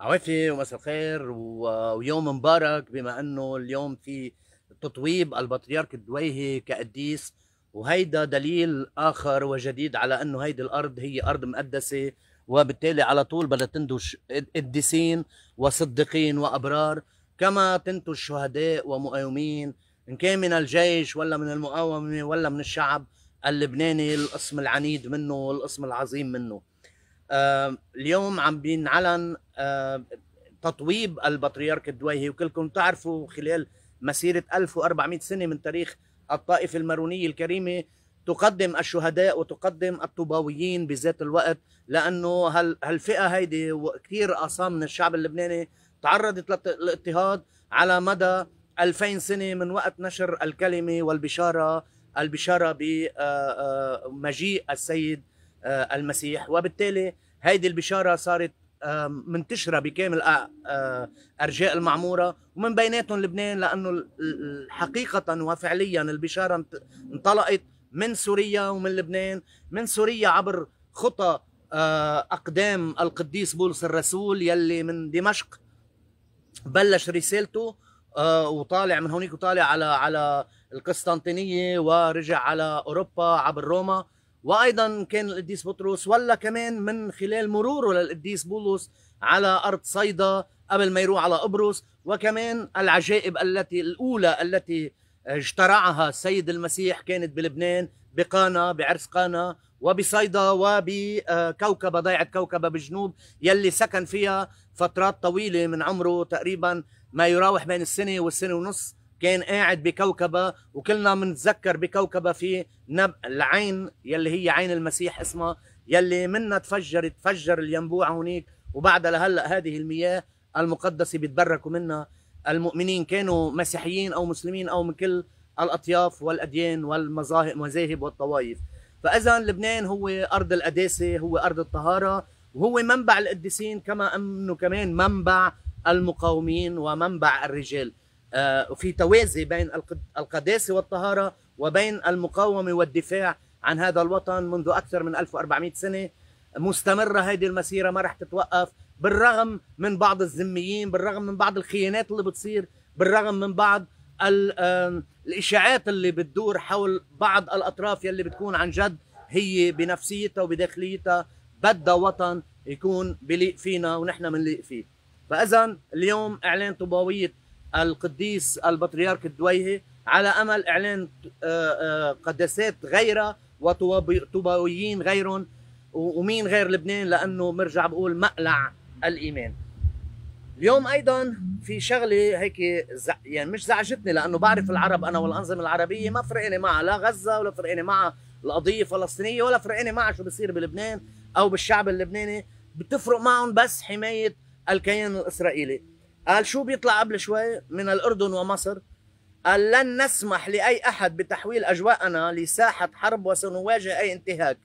عوافي ومساء الخير ويوم مبارك بما انه اليوم في تطويب البطريرك الدويهي كقديس وهيدا دليل اخر وجديد على انه هيدي الارض هي ارض مقدسه وبالتالي على طول بدها تندش قديسين وصديقين وابرار كما تنتج شهداء ومقاومين ان كان من الجيش ولا من المقاومه ولا من الشعب اللبناني القسم العنيد منه والقسم العظيم منه آه، اليوم عم بينعلن آه، تطويب البطريرك الدويهي وكلكم تعرفوا خلال مسيرة 1400 سنة من تاريخ الطائفة المارونية الكريمة تقدم الشهداء وتقدم الطوباويين بذات الوقت لأنه هالفئة هيدي وكثير أصام من الشعب اللبناني تعرضت للاضطهاد على مدى 2000 سنة من وقت نشر الكلمة والبشارة البشارة بمجيء آه، السيد آه، المسيح وبالتالي هيدي البشاره صارت آه، منتشره بكامل آه، ارجاء المعموره ومن بيناتهم لبنان لانه حقيقه وفعليا البشاره انطلقت من سوريا ومن لبنان من سوريا عبر خطى اقدام القديس بولس الرسول يلي من دمشق بلش رسالته وطالع من هونيك وطالع على على القسطنطينيه ورجع على اوروبا عبر روما وايضا كان القديس بطرس ولا كمان من خلال مروره للقديس بولس على ارض صيدا قبل ما يروح على قبرص وكمان العجائب التي الاولى التي اجترعها السيد المسيح كانت بلبنان بقانا بعرس قانا وبصيدا وبكوكبه ضيعه كوكبه بالجنوب يلي سكن فيها فترات طويله من عمره تقريبا ما يراوح بين السنه والسنه ونص كان قاعد بكوكبه وكلنا بنتذكر بكوكبه في نب... العين يلي هي عين المسيح اسمها يلي منها تفجر تفجر الينبوع هونيك وبعدها لهلا هذه المياه المقدسه بيتبركوا منها المؤمنين كانوا مسيحيين او مسلمين او من كل الاطياف والاديان والمذاهب والطوائف فاذا لبنان هو ارض القداسه هو ارض الطهاره وهو منبع القديسين كما انه كمان منبع المقاومين ومنبع الرجال وفي آه، توازي بين القداسة والطهارة وبين المقاومة والدفاع عن هذا الوطن منذ أكثر من 1400 سنة مستمرة هذه المسيرة ما راح تتوقف بالرغم من بعض الذميين بالرغم من بعض الخيانات اللي بتصير بالرغم من بعض الإشاعات اللي بتدور حول بعض الأطراف يلي بتكون عن جد هي بنفسيتها وبداخليتها بدها وطن يكون بليق فينا ونحن بنليق فيه فإذا اليوم إعلان طوباوية القديس البطريرك الدويهي على امل اعلان آه، آه، قداسات غيره وطوباويين غيرهم ومين غير لبنان لانه برجع بقول مقلع الايمان اليوم ايضا في شغله هيك يعني مش زعجتني لانه بعرف العرب انا والانظمه العربيه ما فرقانه معها لا غزه ولا فرقانه معها القضيه الفلسطينيه ولا فرقانه معها شو بصير بلبنان او بالشعب اللبناني بتفرق معهم بس حمايه الكيان الاسرائيلي قال شو بيطلع قبل شوي من الأردن ومصر قال لن نسمح لأي أحد بتحويل أجواءنا لساحة حرب وسنواجه أي انتهاك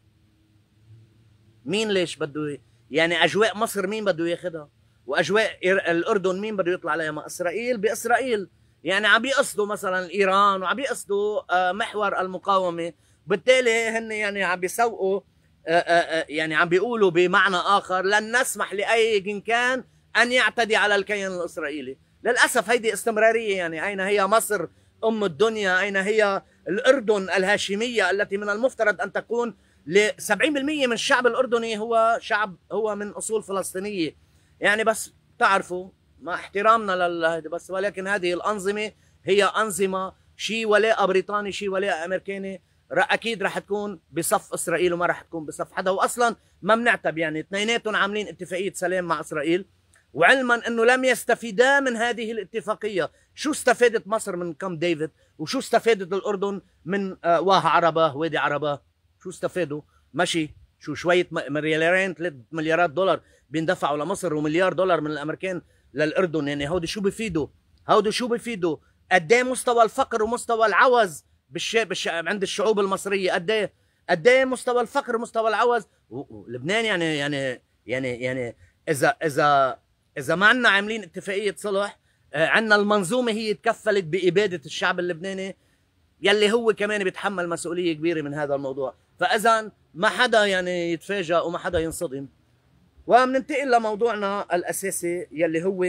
مين ليش بده يعني أجواء مصر مين بده ياخدها وأجواء الأردن مين بده يطلع عليها ما إسرائيل بإسرائيل يعني عم بيقصدوا مثلا إيران وعم بيقصدوا آه، محور المقاومة بالتالي هن يعني عم بيسوقوا آه، آه، يعني عم بيقولوا بمعنى آخر لن نسمح لأي إن كان ان يعتدي على الكيان الاسرائيلي للاسف هيدي استمراريه يعني اين هي مصر ام الدنيا اين هي الاردن الهاشميه التي من المفترض ان تكون ل 70% من الشعب الاردني هو شعب هو من اصول فلسطينيه يعني بس تعرفوا مع احترامنا لله بس ولكن هذه الانظمه هي انظمه شي ولاء بريطاني شي ولاء امريكاني اكيد رح تكون بصف اسرائيل وما رح تكون بصف حدا واصلا ما بنعتب يعني اثنيناتهم عاملين اتفاقيه سلام مع اسرائيل وعلما انه لم يستفيدا من هذه الاتفاقيه، شو استفادت مصر من كام ديفيد؟ وشو استفادت الاردن من آه، واه عرباه وادي عرباه؟ شو استفادوا؟ ماشي شو شويه مليارين ثلاث مليارات دولار بيندفعوا لمصر ومليار دولار من الامريكان للاردن يعني هودي شو بيفيدوا؟ هودي شو بيفيدوا؟ قد ايه مستوى الفقر ومستوى العوز بالش... بالش... عند الشعوب المصريه قد ايه؟ قد ايه مستوى الفقر ومستوى العوز؟ ولبنان يعني يعني يعني يعني اذا اذا اذا ما عنا عاملين اتفاقيه صلح آه، عنا المنظومه هي تكفلت باباده الشعب اللبناني يلي هو كمان بيتحمل مسؤوليه كبيره من هذا الموضوع فاذا ما حدا يعني يتفاجأ وما حدا ينصدم وبننتقل لموضوعنا الاساسي يلي هو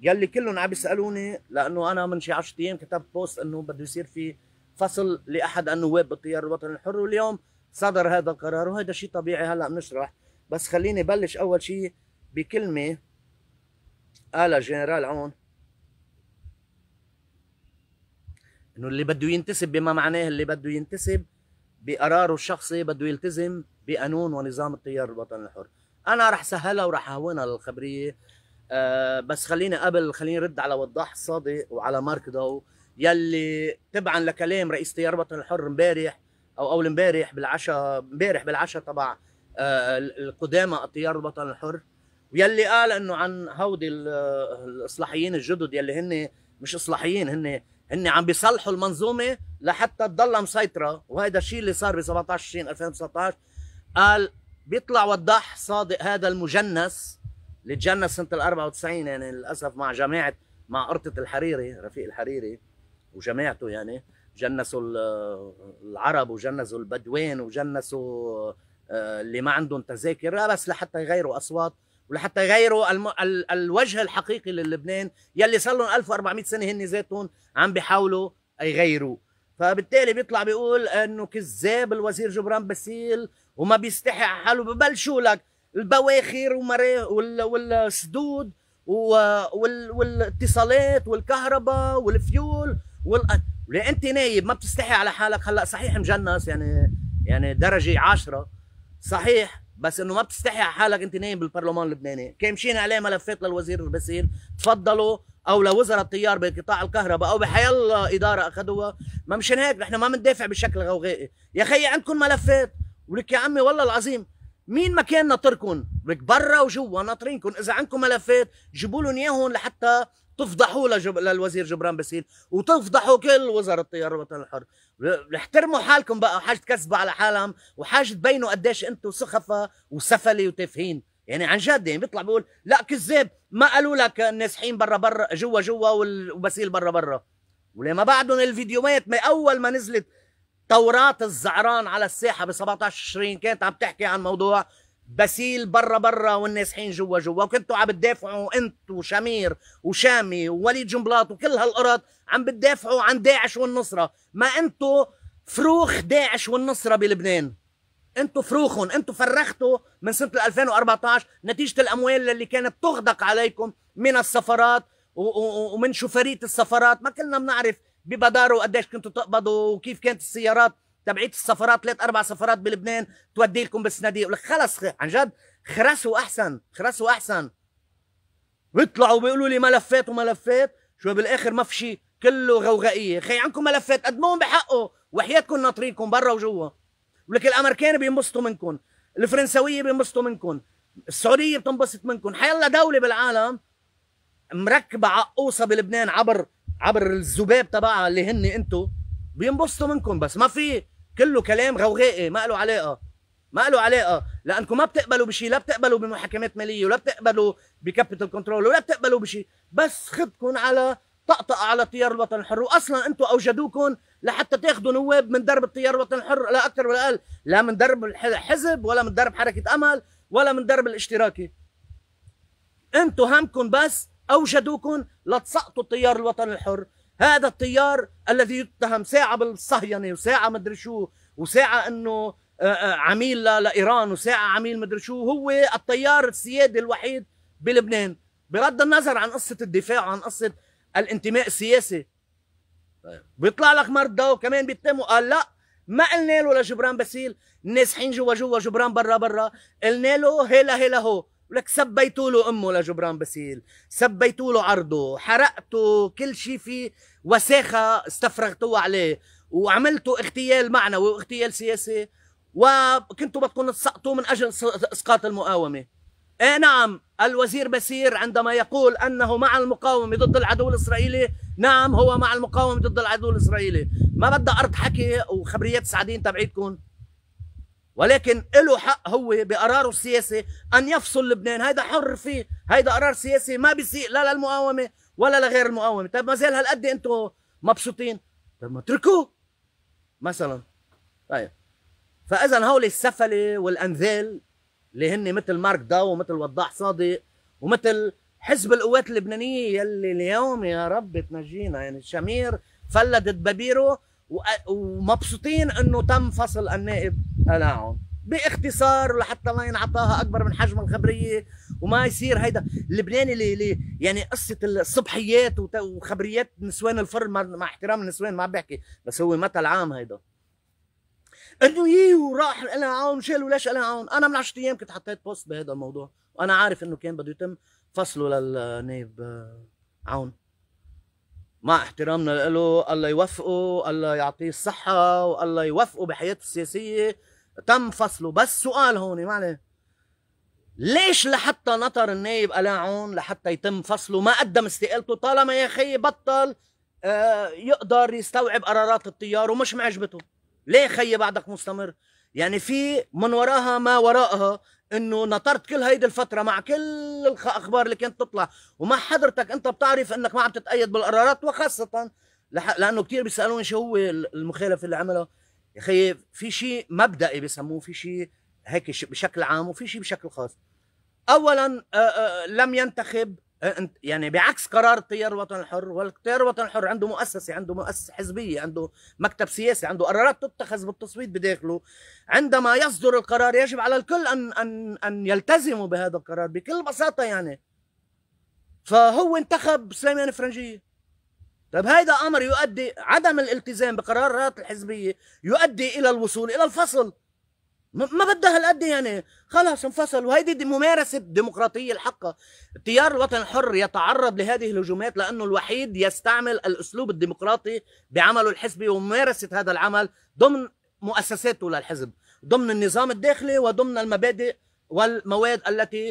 يلي كلهم عم يسالوني لانه انا من شي 10 ايام كتبت بوست انه بده يصير في فصل لاحد النواب بالتيار الوطني الحر واليوم صدر هذا القرار وهذا شيء طبيعي هلا بنشرح بس خليني بلش اول شيء بكلمه قال الجنرال عون انه اللي بده ينتسب بما معناه اللي بده ينتسب بقراره الشخصي بده يلتزم بقانون ونظام التيار الوطني الحر انا رح سهلها ورح اهونها للخبريه أه بس خليني قبل خليني رد على وضاح الصادق وعلى مارك دو يلي تبعا لكلام رئيس تيار الوطن الحر امبارح او اول امبارح بالعشاء امبارح بالعشاء تبع أه القدامى التيار الوطن الحر ويلي قال انه عن هودي الاصلاحيين الجدد يلي هن مش اصلاحيين هن هن عم بيصلحوا المنظومه لحتى تضلها مسيطره وهذا الشيء اللي صار ب 17 تشرين 2019 قال بيطلع وضح صادق هذا المجنس اللي تجنس سنه ال 94 يعني للاسف مع جماعه مع قرطة الحريري رفيق الحريري وجماعته يعني جنسوا العرب وجنسوا البدوين وجنسوا آه، اللي ما عندهم تذاكر بس لحتى يغيروا اصوات ولحتى يغيروا الم... ال... الوجه الحقيقي للبنان يلي صار لهم 1400 سنه هن ذاتهم عم بيحاولوا يغيروه فبالتالي بيطلع بيقول انه كذاب الوزير جبران باسيل وما بيستحي على حاله ببلشوا لك البواخر ومرا... وال... والسدود و... وال... والاتصالات والكهرباء والفيول وال... انت نايب ما بتستحي على حالك هلا صحيح مجنس يعني يعني درجه 10 صحيح بس انه ما بتستحي على حالك انت نايم بالبرلمان اللبناني كان مشينا عليه ملفات للوزير البسير تفضلوا او لوزراء التيار بقطاع الكهرباء او بحي الله اداره اخذوها ما مشان هيك نحن ما بندافع بشكل غوغائي يا خي عندكم ملفات ولك يا عمي والله العظيم مين ما كان ناطركم لك برا وجوا ناطرينكم اذا عندكم ملفات جيبوا لهم اياهم لحتى تفضحوا للوزير جبران باسيل وتفضحوا كل وزراء التيار الوطني الحر احترموا حالكم بقى وحاج تكذبوا على حالهم وحاج تبينوا قديش انتم سخفة وسفلي وتافهين يعني عن جد يعني بيطلع بيقول لا كذاب ما قالوا لك النازحين برا برا جوا جوا والبسيل برا برا ولما بعدهم الفيديوهات ما اول ما نزلت توراة الزعران على الساحة ب 17 20 كانت عم تحكي عن موضوع بسيل برا برا والنازحين جوا جوا وكنتوا عم بتدافعوا انت وشمير وشامي ووليد جنبلاط وكل هالقرط عم بتدافعوا عن داعش والنصره ما انتوا فروخ داعش والنصره بلبنان انتوا فروخهم انتوا فرختوا من سنه 2014 نتيجه الاموال اللي كانت تغدق عليكم من السفرات ومن شفريت السفرات ما كلنا بنعرف ببدارو قديش كنتوا تقبضوا وكيف كانت السيارات تبعيت السفرات ثلاث اربع سفرات بلبنان تودي لكم بالصناديق ولك خلص عن جد خرسوا احسن خرسوا احسن بيطلعوا بيقولوا لي ملفات وملفات شو بالاخر ما في شيء كله غوغائيه خي عندكم ملفات قدموهم بحقه وحياتكم ناطرينكم برا وجوا ولك الامريكان بينبسطوا منكم الفرنسويه بينبسطوا منكم السعوديه بتنبسط منكم حيلا دوله بالعالم مركبه عقوصه بلبنان عبر عبر الذباب تبعها اللي هن انتو بينبسطوا منكم بس ما في كله كلام غوغائي ما له علاقه ما له علاقه لانكم ما بتقبلوا بشيء لا بتقبلوا بمحاكمات ماليه ولا بتقبلوا بكابيتال كنترول ولا بتقبلوا بشيء بس خدكم على طقطقه على تيار الوطن الحر واصلا انتم اوجدوكم لحتى تاخذوا نواب من درب التيار الوطني الحر لا اكثر ولا اقل لا من درب الحزب ولا من درب حركه امل ولا من درب الاشتراكي انتم همكم بس اوجدوكم لتسقطوا التيار الوطني الحر هذا التيار الذي يتهم ساعة بالصهينة وساعة مدري شو وساعة انه آه، آه، عميل لايران وساعة عميل مدري شو هو التيار السيادي الوحيد بلبنان بغض النظر عن قصة الدفاع عن قصة الانتماء السياسي بيطلع لك مرضى وكمان بيتهموا قال لا ما قلنا له لجبران باسيل نازحين جوا جوا جبران برا برا قلنا له هلا هلا هو ولك سبيتوا له امه لجبران باسيل، سبيتوا له عرضه، حرقتوا كل شيء فيه وساخه استفرغتوها عليه، وعملتوا اغتيال معنوي واغتيال سياسي وكنتوا بدكم تسقطوا من اجل اسقاط المقاومه. اي نعم الوزير بسير عندما يقول انه مع المقاومه ضد العدو الاسرائيلي، نعم هو مع المقاومه ضد العدو الاسرائيلي، ما بدها ارض حكي وخبريات سعدين تبعيتكم ولكن له حق هو بقراره السياسي أن يفصل لبنان هيدا حر فيه هيدا قرار سياسي ما بيسيء لا للمقاومة ولا لغير المقاومة طيب ما زال هالقد أنتم مبسوطين طيب ما اتركوه مثلا طيب فإذا هول السفلة والأنذال اللي هن مثل مارك داو ومثل وضاح صادق ومثل حزب القوات اللبنانية يلي اليوم يا رب تنجينا يعني شمير فلدت ببيرو ومبسوطين انه تم فصل النائب قناعهم باختصار لحتى ما ينعطاها اكبر من حجم الخبريه وما يصير هيدا اللبناني اللي, اللي يعني قصه الصبحيات وخبريات نسوان الفرن مع احترام النسوان ما عم بحكي بس هو مثل عام هيدا انه يي وراح انا عون شال وليش انا عون انا من 10 ايام كنت حطيت بوست بهذا الموضوع وانا عارف انه كان بده يتم فصله للنائب آه، عون مع احترامنا له الله يوفقه الله يعطيه الصحة والله يوفقه بحياته السياسية تم فصله بس سؤال هون معلي ليش لحتى نطر النايب قلاعون لحتى يتم فصله ما قدم استقالته طالما يا خي بطل آه، يقدر يستوعب قرارات التيار ومش معجبته ليه خي بعدك مستمر يعني في من وراها ما وراءها انه نطرت كل هيدي الفتره مع كل الاخبار اللي كانت تطلع ومع حضرتك انت بتعرف انك ما عم تتايد بالقرارات وخاصه لانه كثير بيسالوني شو هو المخالفه اللي عملها يا اخي في شيء مبدئي بسموه في شيء هيك بشكل عام وفي شيء بشكل خاص اولا آآ آآ لم ينتخب أه، يعني بعكس قرار التيار الوطني الحر والتيار الوطني الحر عنده مؤسسه عنده مؤسسه حزبيه عنده مكتب سياسي عنده قرارات تتخذ بالتصويت بداخله عندما يصدر القرار يجب على الكل ان ان ان يلتزموا بهذا القرار بكل بساطه يعني فهو انتخب سليمان فرنجيه طيب هذا امر يؤدي عدم الالتزام بقرارات الحزبيه يؤدي الى الوصول الى الفصل ما بدها هالقد يعني خلاص انفصل وهيدي دي ممارسة ديمقراطية الحقة التيار الوطني الحر يتعرض لهذه الهجومات لأنه الوحيد يستعمل الأسلوب الديمقراطي بعمله الحزبي وممارسة هذا العمل ضمن مؤسساته للحزب ضمن النظام الداخلي وضمن المبادئ والمواد التي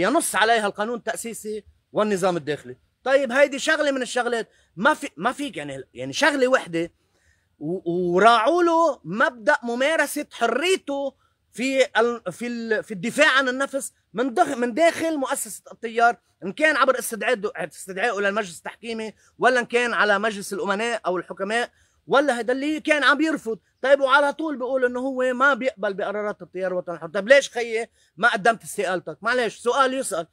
ينص عليها القانون التأسيسي والنظام الداخلي طيب هيدي شغلة من الشغلات ما في ما فيك يعني يعني شغلة وحدة وراعوا له مبدا ممارسه حريته في في في الدفاع عن النفس من داخل من داخل مؤسسه التيار ان كان عبر استدعاء استدعائه للمجلس التحكيمي ولا ان كان على مجلس الامناء او الحكماء ولا هذا اللي كان عم يرفض طيب وعلى طول بيقول انه هو ما بيقبل بقرارات التيار الوطني الحر طيب ليش خيي ما قدمت استقالتك معلش سؤال يسال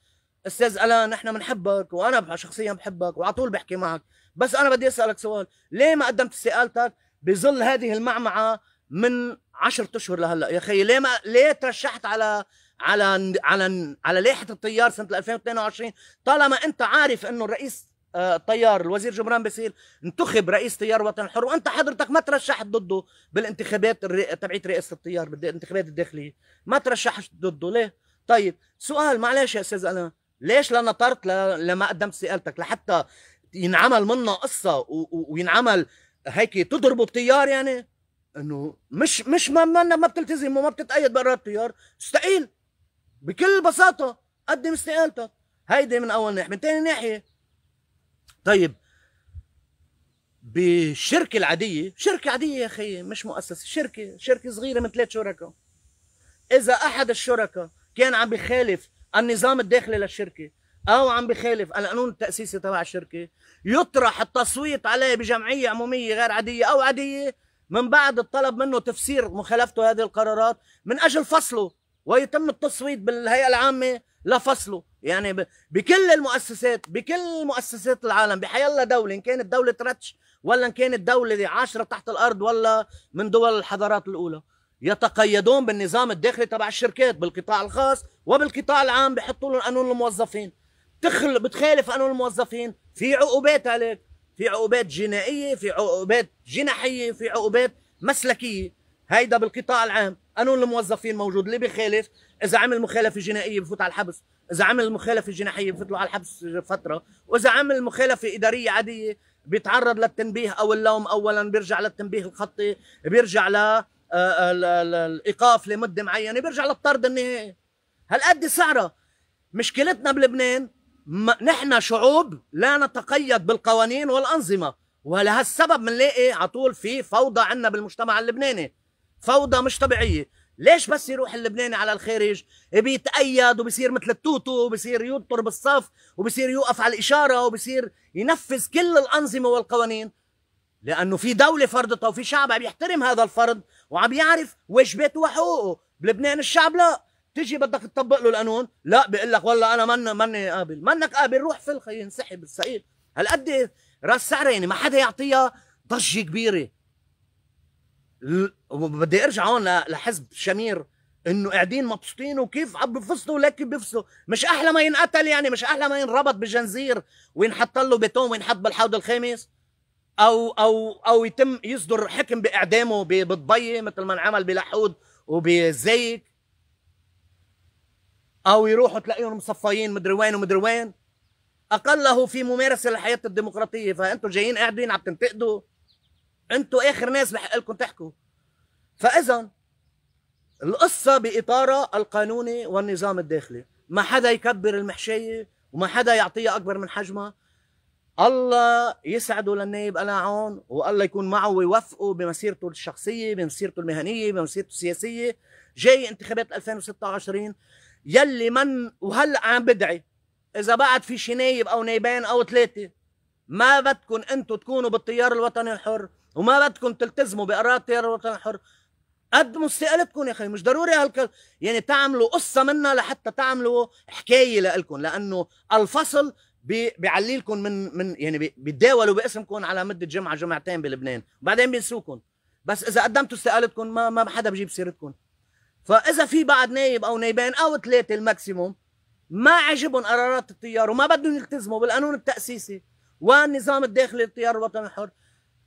استاذ الا نحن بنحبك وانا شخصيا بحبك وعلى طول بحكي معك بس انا بدي اسالك سؤال ليه ما قدمت استقالتك بظل هذه المعمعه من 10 اشهر لهلا يا اخي ليه ما ليه ترشحت على على على على لائحه التيار سنه 2022 طالما انت عارف انه الرئيس آه، الطيار الوزير جبران بيصير انتخب رئيس تيار الوطن الحر وانت حضرتك ما ترشحت ضده بالانتخابات الري... تبعت رئاسه التيار بالانتخابات الداخليه ما ترشحت ضده ليه طيب سؤال معلش يا استاذ انا ليش لا نطرت ل... لما قدمت سؤالتك لحتى ينعمل منا قصه و... وينعمل هيك تضربوا الطيار يعني انه مش مش ما ما ما بتلتزم وما بتتأيد برا التيار استقيل بكل بساطة قدم استقالتك هيدي من أول ناحية من ثاني ناحية طيب بالشركة العادية شركة عادية يا أخي مش مؤسسة شركة شركة صغيرة من ثلاث شركاء إذا أحد الشركاء كان عم بخالف النظام الداخلي للشركة او عم بخالف القانون التاسيسي تبع الشركه يطرح التصويت عليه بجمعيه عموميه غير عاديه او عاديه من بعد الطلب منه تفسير مخالفته هذه القرارات من اجل فصله ويتم التصويت بالهيئه العامه لفصله يعني بكل المؤسسات بكل مؤسسات العالم بحيالله دوله ان كانت دوله رتش ولا ان كانت دوله عاشره تحت الارض ولا من دول الحضارات الاولى يتقيدون بالنظام الداخلي تبع الشركات بالقطاع الخاص وبالقطاع العام بحطوا لهم قانون الموظفين بتخل بتخالف قانون الموظفين في عقوبات عليك في عقوبات جنائيه في عقوبات جناحيه في عقوبات مسلكيه هيدا بالقطاع العام قانون الموظفين موجود اللي بخالف اذا عمل مخالفه جنائيه بفوت على الحبس اذا عمل مخالفه جناحيه بفوت له على الحبس فتره واذا عمل مخالفه اداريه عاديه بيتعرض للتنبيه او اللوم اولا بيرجع للتنبيه الخطي بيرجع آه، آه، ل الايقاف لمده معينه بيرجع للطرد النهائي هالقد سعره مشكلتنا بلبنان نحن شعوب لا نتقيد بالقوانين والأنظمة ولهالسبب بنلاقي على طول في فوضى عندنا بالمجتمع اللبناني فوضى مش طبيعية ليش بس يروح اللبناني على الخارج بيتأيد وبصير مثل التوتو وبصير ينطر بالصف وبصير يوقف على الإشارة وبصير ينفذ كل الأنظمة والقوانين لأنه في دولة فرضتها وفي شعب عم يحترم هذا الفرض وعم يعرف واجباته وحقوقه بلبنان الشعب لا تجي بدك تطبق له القانون لا بيقول لك والله انا من ماني قابل منك قابل روح فلخ ينسحب السائل هالقد راس سعرها يعني ما حدا يعطيها ضجه كبيره وبدي ارجع هون لحزب شمير انه قاعدين مبسوطين وكيف عم بفصلوا لكن بفصلوا مش احلى ما ينقتل يعني مش احلى ما ينربط بجنزير وينحط له بيتون وينحط بالحوض الخامس او او او يتم يصدر حكم باعدامه بالضي مثل ما انعمل بلحود وبزيك او يروحوا تلاقيهم مصفيين مدري وين ومدري وين اقله في ممارسه للحياه الديمقراطيه فانتم جايين قاعدين عم تنتقدوا انتم اخر ناس بحق لكم تحكوا فاذا القصه باطارها القانوني والنظام الداخلي ما حدا يكبر المحشيه وما حدا يعطيها اكبر من حجمها الله يسعده للنائب قلاعون والله يكون معه ويوفقه بمسيرته الشخصيه بمسيرته المهنيه بمسيرته السياسيه جاي انتخابات 2026 يلي من وهلا عم بدعي اذا بعد في شي نايب او نايبين او ثلاثه ما بدكم انتم تكونوا بالتيار الوطني الحر وما بدكم تلتزموا بقرار التيار الوطني الحر قدموا استقالتكم يا اخي مش ضروري هالك يعني تعملوا قصه منها لحتى تعملوا حكايه لإلكم لانه الفصل بي... بيعلي لكم من من يعني بيتداولوا باسمكم على مده جمعه جمعتين بلبنان وبعدين بينسوكم بس اذا قدمتوا استقالتكم ما ما حدا بجيب سيرتكم فاذا في بعد نايب او نايبين او ثلاثه الماكسيموم ما عجبهم قرارات التيار وما بدهم يلتزموا بالقانون التاسيسي والنظام الداخلي للتيار الوطني الحر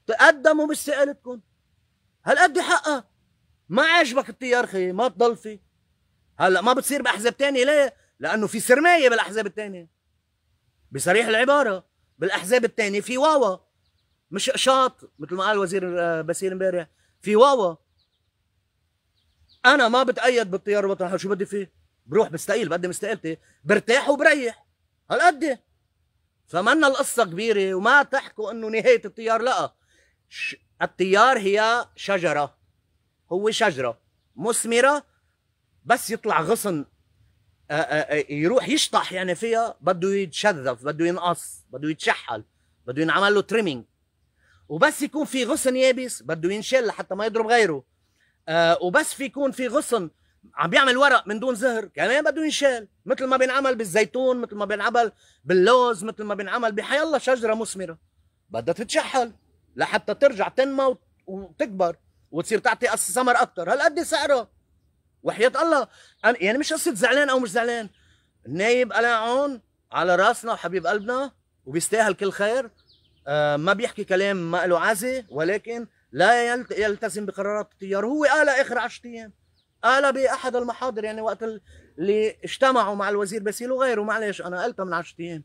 تقدموا باستقالتكم هالقد حقها ما عجبك التيار خي ما تضل فيه هلا ما بتصير باحزاب تانية ليه؟ لانه في سرمايه بالاحزاب التانية بصريح العباره بالاحزاب التانية في واوا مش قشاط مثل ما قال وزير آه، بسير امبارح في واوا انا ما بتايد بالتيار الوطني شو بدي فيه بروح بستقيل بقدم استقالتي برتاح وبريح هالقد فمنا القصه كبيره وما تحكوا انه نهايه التيار لا ش... التيار هي شجره هو شجره مثمره بس يطلع غصن آآ آآ يروح يشطح يعني فيها بده يتشذف بده ينقص بده يتشحل بده ينعمل له تريمينج وبس يكون في غصن يابس بده ينشل حتى ما يضرب غيره آه وبس في يكون في غصن عم بيعمل ورق من دون زهر كمان بده ينشال مثل ما بينعمل بالزيتون مثل ما بينعمل باللوز مثل ما بينعمل بحي الله شجره مثمره بدها تتشحل لحتى ترجع تنمى وتكبر وتصير تعطي ثمر اكثر هالقد سعرها وحياه الله يعني مش قصه زعلان او مش زعلان النايب عون على راسنا وحبيب قلبنا وبيستاهل كل خير آه ما بيحكي كلام ما له عزة ولكن لا يلتزم بقرارات التيار هو قال اخر 10 ايام قال باحد المحاضر يعني وقت اللي اجتمعوا مع الوزير باسيل وغيره معلش انا قلتها من 10 ايام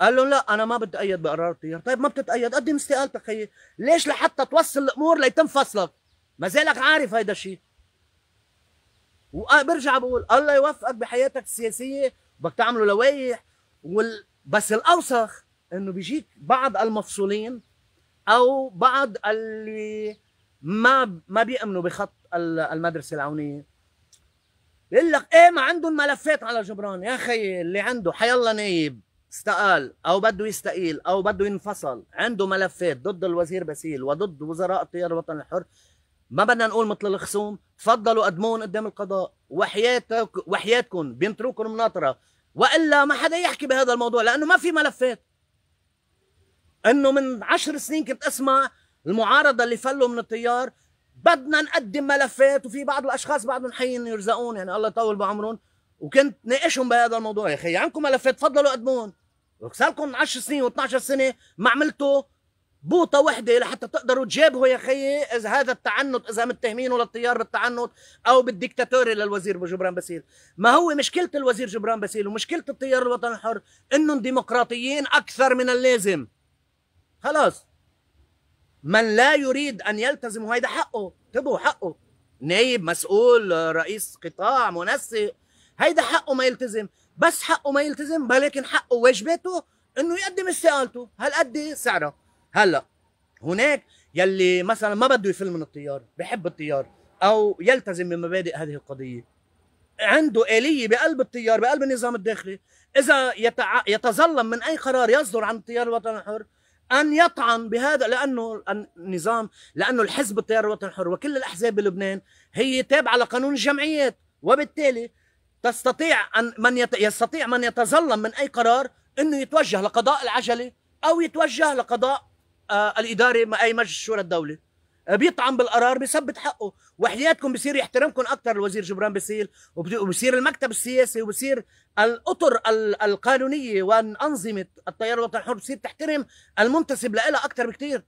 قال لهم لا انا ما بتايد بقرار التيار طيب ما بتتايد قدم استقالتك هي ليش لحتى توصل الامور ليتم فصلك ما زالك عارف هيدا الشيء وبرجع بقول الله يوفقك بحياتك السياسيه بدك تعمله لوايح وال... بس الاوسخ انه بيجيك بعض المفصولين او بعض اللي ما ما بيامنوا بخط المدرسه العونيه بيقول لك ايه ما عندهم ملفات على جبران يا اخي اللي عنده حيالله نايب استقال او بده يستقيل او بده ينفصل عنده ملفات ضد الوزير باسيل وضد وزراء التيار الوطني الحر ما بدنا نقول مثل الخصوم تفضلوا قدمون قدام القضاء وحياتك وحياتكم بينطروكم مناطره والا ما حدا يحكي بهذا الموضوع لانه ما في ملفات انه من عشر سنين كنت اسمع المعارضه اللي فلوا من التيار بدنا نقدم ملفات وفي بعض الاشخاص بعدهم حيين يرزقون يعني الله يطول بعمرهم وكنت ناقشهم بهذا الموضوع يا اخي عندكم ملفات تفضلوا قدمون صار 10 سنين و12 سنه ما عملتوا بوطه وحده لحتى تقدروا تجابهوا يا خيي اذا هذا التعنت اذا متهمينه للتيار بالتعنت او بالديكتاتوري للوزير جبران باسيل، ما هو مشكله الوزير جبران باسيل ومشكله التيار الوطني الحر انهم ديمقراطيين اكثر من اللازم خلاص من لا يريد ان يلتزم وهي حقه تبو حقه نائب مسؤول رئيس قطاع منسق هيدا حقه ما يلتزم بس حقه ما يلتزم ولكن حقه واجباته انه يقدم استقالته هل قد سعره هلا هناك يلي مثلا ما بده يفل من التيار بحب التيار او يلتزم بمبادئ هذه القضيه عنده آلية بقلب التيار بقلب النظام الداخلي إذا يتع... يتظلم من أي قرار يصدر عن التيار الوطني الحر ان يطعن بهذا لانه النظام لانه الحزب التيار الوطني الحر وكل الاحزاب بلبنان هي تابعه لقانون الجمعيات وبالتالي تستطيع ان من يت... يستطيع من يتظلم من اي قرار انه يتوجه لقضاء العجله او يتوجه لقضاء آه الاداري اي مجلس الشورى الدولي بيطعن بالقرار بيثبت حقه وحياتكم بصير يحترمكم اكثر الوزير جبران باسيل وبصير المكتب السياسي وبصير الاطر القانونيه وانظمه التيار الوطني الحر بصير تحترم المنتسب لها اكثر بكثير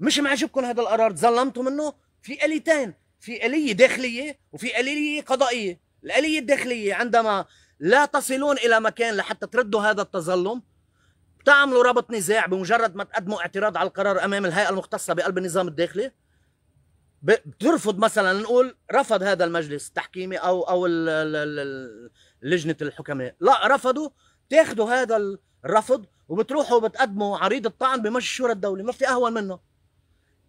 مش معجبكم هذا القرار تظلمتوا منه في اليتين في اليه داخليه وفي اليه قضائيه الاليه الداخليه عندما لا تصلون الى مكان لحتى تردوا هذا التظلم بتعملوا ربط نزاع بمجرد ما تقدموا اعتراض على القرار امام الهيئه المختصه بقلب النظام الداخلي بترفض مثلا نقول رفض هذا المجلس التحكيمي او او لجنه الحكماء لا رفضوا تاخذوا هذا الرفض وبتروحوا بتقدموا عريض الطعن بمجلس الشورى الدولي ما في اهون منه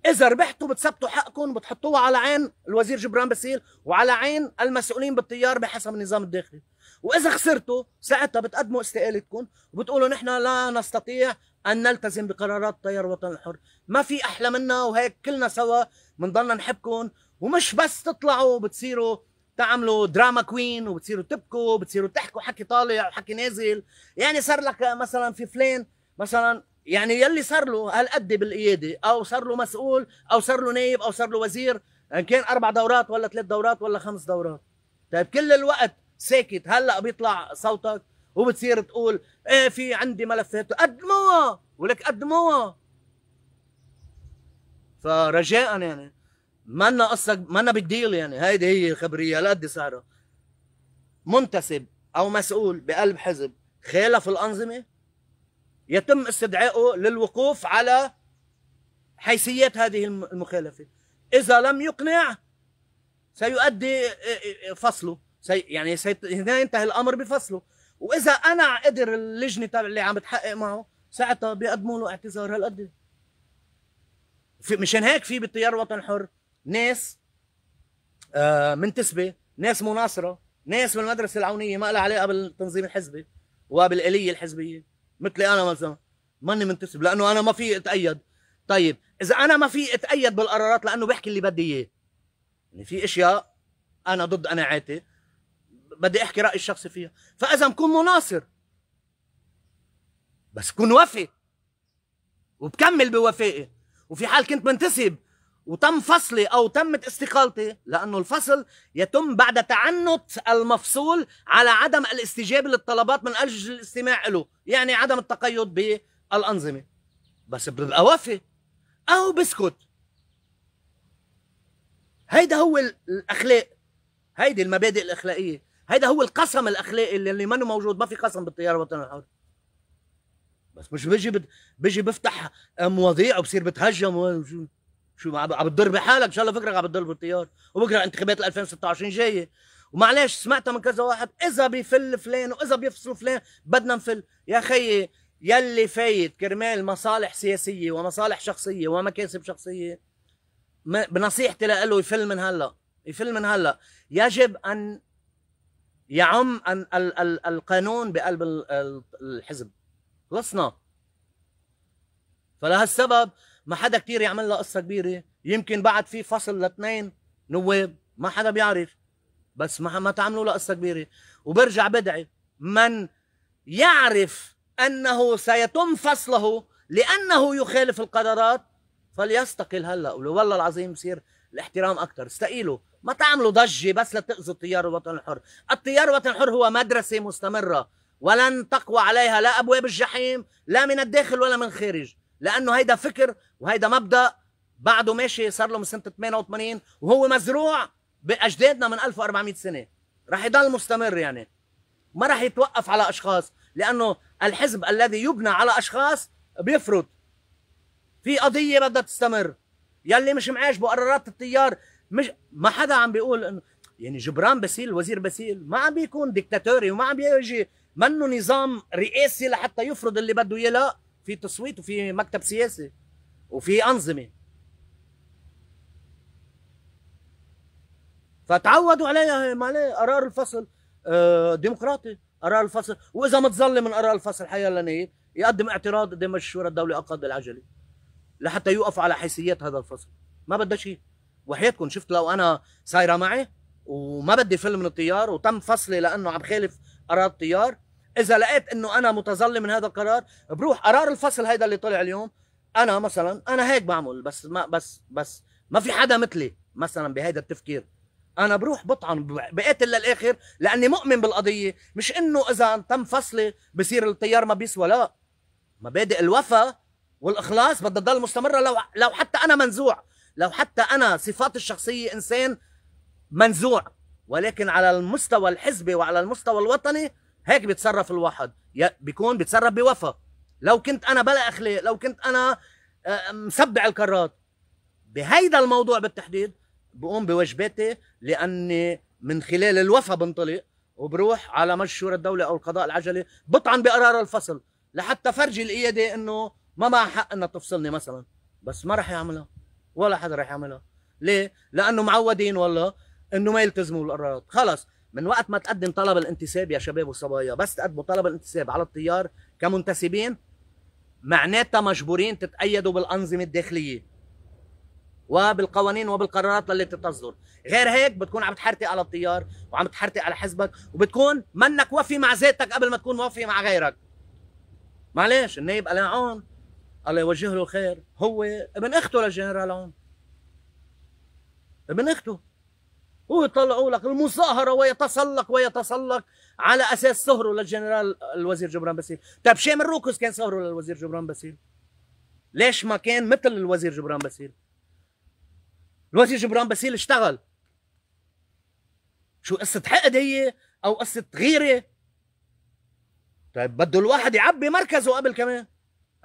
اذا ربحتوا بتثبتوا حقكم بتحطوه على عين الوزير جبران باسيل وعلى عين المسؤولين بالتيار بحسب النظام الداخلي واذا خسرتوا ساعتها بتقدموا استقالتكم وبتقولوا نحن لا نستطيع ان نلتزم بقرارات تيار الوطن الحر ما في احلى منها وهيك كلنا سوا بنضلنا نحبكم ومش بس تطلعوا بتصيروا تعملوا دراما كوين وبتصيروا تبكوا وبتصيروا تحكوا حكي طالع وحكي نازل يعني صار لك مثلا في فلان مثلا يعني يلي صار له هالقد بالقياده او صار له مسؤول او صار له نايب او صار له وزير ان كان اربع دورات ولا ثلاث دورات ولا خمس دورات طيب كل الوقت ساكت هلا بيطلع صوتك وبتصير تقول ايه في عندي ملفات قدموها ولك قدموها فرجاء يعني مانا قصة مانا بالديل يعني هيدي هي الخبريه قد صارت منتسب او مسؤول بقلب حزب خالف الانظمه يتم استدعائه للوقوف على حيثيات هذه المخالفه اذا لم يقنع سيؤدي فصله سي يعني سي هنا ينتهي الامر بفصله واذا انا قدر اللجنه تبع اللي عم بتحقق معه ساعتها بيقدموا له اعتذار هالقد في مشان هيك في بالتيار الوطني الحر ناس آه منتسبه ناس مناصره ناس من المدرسه العونيه ما لها علاقه بالتنظيم الحزبي وبالاليه الحزبيه مثلي انا مثلا ماني منتسب لانه انا ما في اتايد طيب اذا انا ما في اتايد بالقرارات لانه بحكي اللي بدي اياه يعني في اشياء انا ضد قناعاتي بدي احكي رايي الشخصي فيها فاذا بكون مناصر بس بكون وفي وبكمل بوفائي وفي حال كنت منتسب وتم فصلي او تمت استقالتي لانه الفصل يتم بعد تعنت المفصول على عدم الاستجابه للطلبات من اجل الاستماع له، يعني عدم التقيد بالانظمه. بس ببقى وفي او بسكت. هيدا هو الاخلاق. هيدي المبادئ الاخلاقيه. هيدا هو القسم الاخلاقي اللي, اللي منه موجود ما في قسم بالتيار الوطني الحر بس مش بيجي بت... بيجي بفتح آه، مواضيع وبصير بتهجم وشو شو عم بتضر بحالك ان شاء الله فكرك عم بتضر بالتيار وبكره انتخابات 2026 جايه ومعلش سمعتها من كذا واحد اذا بيفل فلان واذا بيفصلوا فلان بدنا نفل يا خيي يلي فايت كرمال مصالح سياسيه ومصالح شخصيه ومكاسب شخصيه بنصيحتي له يفل من هلا يفل من هلا يجب ان يعم القانون بقلب الحزب خلصنا فلهالسبب ما حدا كثير يعمل لها قصه كبيره يمكن بعد في فصل لاثنين نواب ما حدا بيعرف بس ما ما تعملوا له قصه كبيره وبرجع بدعي من يعرف انه سيتم فصله لانه يخالف القرارات فليستقل هلا والله العظيم بصير الاحترام اكثر استقيلوا ما تعملوا ضجه بس لتاذوا التيار الوطني الحر التيار الوطني الحر هو مدرسه مستمره ولن تقوى عليها لا ابواب الجحيم لا من الداخل ولا من الخارج لانه هيدا فكر وهيدا مبدا بعده ماشي صار له من سنه 88 وهو مزروع باجدادنا من 1400 سنه رح يضل مستمر يعني ما رح يتوقف على اشخاص لانه الحزب الذي يبنى على اشخاص بيفرط في قضيه بدها تستمر يلي مش معاجبه قرارات التيار مش ما حدا عم بيقول انه يعني جبران باسيل وزير باسيل ما عم بيكون ديكتاتوري وما عم بيجي منه نظام رئاسي لحتى يفرض اللي بده اياه لا في تصويت وفي مكتب سياسي وفي انظمه فتعودوا عليها عليه قرار الفصل آه، ديمقراطي قرار الفصل واذا متظلم من قرار الفصل حيا لنا يقدم اعتراض قدام الشورى الدولي اقاد العجله لحتى يوقف على حيثيات هذا الفصل ما بدها شيء وحياتكم شفت لو انا سايره معي وما بدي فل من الطيار وتم فصلي لانه عم خالف قرار الطيار اذا لقيت انه انا متظلم من هذا القرار بروح قرار الفصل هيدا اللي طلع اليوم انا مثلا انا هيك بعمل بس ما بس بس ما في حدا مثلي مثلا بهيدا التفكير انا بروح بطعن بقاتل للاخر لاني مؤمن بالقضيه مش انه اذا تم فصلي بصير التيار ما بيسوى لا مبادئ الوفا والاخلاص بدها تضل مستمره لو لو حتى انا منزوع لو حتى انا صفات الشخصيه انسان منزوع ولكن على المستوى الحزبي وعلى المستوى الوطني هيك بيتصرف الواحد بيكون بيتصرف بوفا لو كنت انا بلا اخلاق لو كنت انا آه، مسبع الكرات بهيدا الموضوع بالتحديد بقوم بواجباتي لاني من خلال الوفا بنطلق وبروح على مجلس شورى الدوله او القضاء العجلي بطعن بقرار الفصل لحتى فرجي القياده انه ما معها حق انها تفصلني مثلا بس ما رح يعملها ولا حدا رح يعملها ليه؟ لانه معودين والله انه ما يلتزموا بالقرارات خلص من وقت ما تقدم طلب الانتساب يا شباب وصبايا بس تقدموا طلب الانتساب على التيار كمنتسبين معناتها مجبورين تتأيدوا بالأنظمة الداخلية وبالقوانين وبالقرارات اللي بتتصدر غير هيك بتكون عم تحرتي على التيار وعم تحرتي على حزبك وبتكون منك وفي مع ذاتك قبل ما تكون وفي مع غيرك معلش النايب قلعان الله يوجه له الخير هو ابن اخته للجنرال هون ابن اخته هو يطلعوا لك المظاهره ويتسلق ويتسلق على اساس سهره للجنرال الوزير جبران باسيل، طيب شيء من روكس كان سهره للوزير جبران باسيل؟ ليش ما كان مثل الوزير جبران باسيل؟ الوزير جبران باسيل اشتغل شو قصة حقد هي أو قصة غيرة؟ طيب بده الواحد يعبي مركزه قبل كمان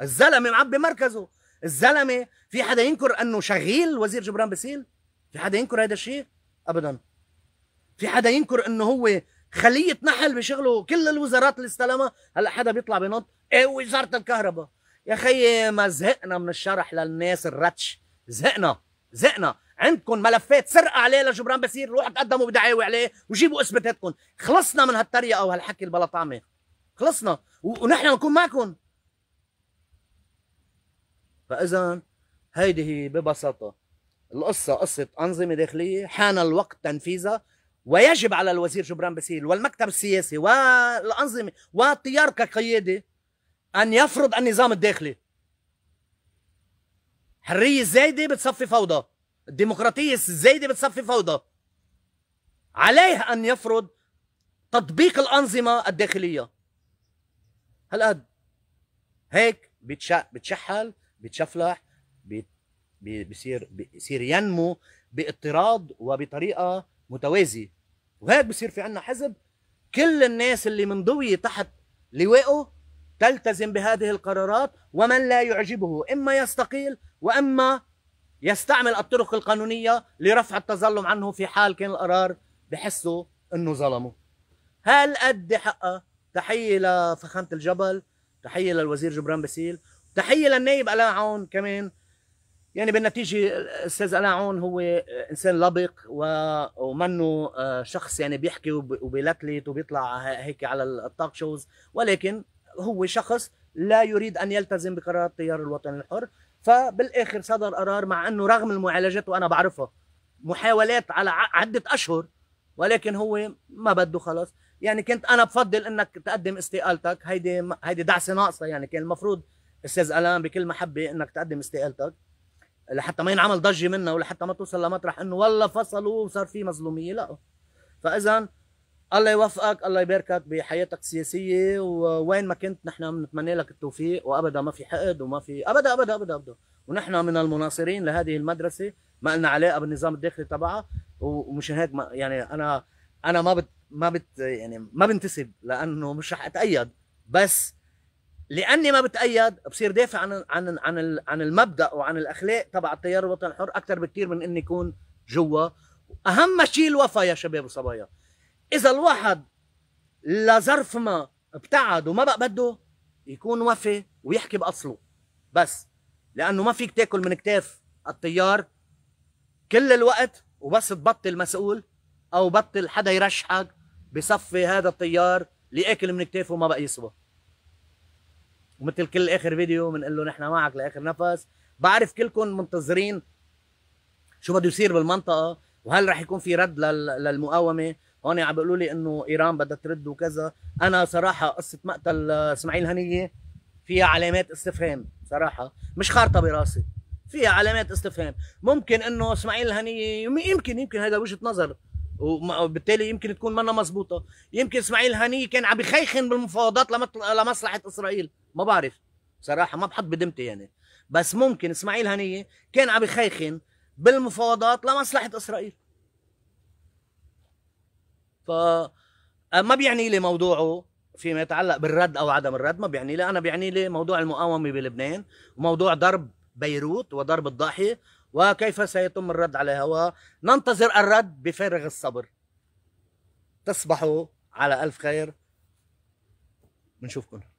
الزلمه معبي مركزه الزلمه في حدا ينكر انه شغيل وزير جبران باسيل في حدا ينكر هذا الشيء ابدا في حدا ينكر انه هو خليه نحل بشغله كل الوزارات اللي استلمها هلا حدا بيطلع بنط ايه وزاره الكهرباء يا خي ما زهقنا من الشرح للناس الرتش زهقنا زهقنا عندكم ملفات سرقه عليه لجبران باسيل روحوا تقدموا بدعاوي عليه وجيبوا اثباتاتكم خلصنا من هالطريقه وهالحكي البلا طعمه خلصنا ونحن نكون معكم فاذا هيدي هي ببساطه القصه قصه انظمه داخليه حان الوقت تنفيذها ويجب على الوزير جبران باسيل والمكتب السياسي والانظمه والتيار كقياده ان يفرض النظام الداخلي حريه الزايده بتصفي فوضى الديمقراطيه الزايده بتصفي فوضى عليه ان يفرض تطبيق الانظمه الداخليه هالقد هيك بتشحل بتشفلح بصير بصير ينمو باضطراد وبطريقه متوازيه وهيك بصير في عنا حزب كل الناس اللي منضوية تحت لوائه تلتزم بهذه القرارات ومن لا يعجبه إما يستقيل وإما يستعمل الطرق القانونية لرفع التظلم عنه في حال كان القرار بحسه أنه ظلمه هل قد حقه تحية لفخامة الجبل تحية للوزير جبران باسيل تحيه للنايب الاء عون كمان يعني بالنتيجه الاستاذ الاء عون هو انسان لبق ومنه آه، شخص يعني بيحكي وبيلتلت وبيطلع هيك على التوك شوز ولكن هو شخص لا يريد ان يلتزم بقرار التيار الوطني الحر فبالاخر صدر قرار مع انه رغم المعالجات وانا بعرفها محاولات على عده اشهر ولكن هو ما بده خلص يعني كنت انا بفضل انك تقدم استقالتك هيدي هيدي دعسه ناقصه يعني كان المفروض استاذ الان بكل محبه انك تقدم استقالتك لحتى ما ينعمل ضجه منها ولحتى ما توصل لمطرح انه والله فصلوا وصار في مظلوميه لا فاذا الله يوفقك الله يباركك بحياتك السياسيه ووين ما كنت نحن بنتمنى لك التوفيق وابدا ما في حقد وما في ابدا ابدا ابدا ابدا ونحن من المناصرين لهذه المدرسه ما لنا علاقه بالنظام الداخلي تبعها ومشان هيك يعني انا انا ما بت ما بت يعني ما بنتسب لانه مش رح اتايد بس لاني ما بتايد بصير دافع عن عن عن عن المبدا وعن الاخلاق تبع التيار الوطني الحر اكثر بكثير من اني اكون جوا اهم شيء الوفاء يا شباب وصبايا اذا الواحد لظرف ما ابتعد وما بقى بده يكون وفي ويحكي باصله بس لانه ما فيك تاكل من كتاف التيار كل الوقت وبس تبطل مسؤول او بطل حدا يرشحك بصفي هذا التيار اللي اكل من كتافه وما بقى يسوى ومثل كل اخر فيديو بنقول له نحن معك لاخر نفس بعرف كلكم منتظرين شو بده يصير بالمنطقه وهل رح يكون في رد للمقاومه هون عم بيقولوا لي انه ايران بدها ترد وكذا انا صراحه قصه مقتل اسماعيل هنيه فيها علامات استفهام صراحه مش خارطه براسي فيها علامات استفهام ممكن انه اسماعيل هنيه يمكن يمكن هذا وجهه نظر وبالتالي يمكن تكون منا مزبوطة يمكن اسماعيل هنيه كان عم بخيخن بالمفاوضات لمصلحه اسرائيل ما بعرف صراحه ما بحط بدمتي يعني بس ممكن اسماعيل هنيه كان عم بخيخن بالمفاوضات لمصلحه اسرائيل ف أه، ما بيعني لي موضوعه فيما يتعلق بالرد او عدم الرد ما بيعني لي انا بيعني لي موضوع المقاومه بلبنان وموضوع ضرب بيروت وضرب الضاحيه وكيف سيتم الرد عليها وننتظر الرد بفارغ الصبر تصبحوا على ألف خير بنشوفكم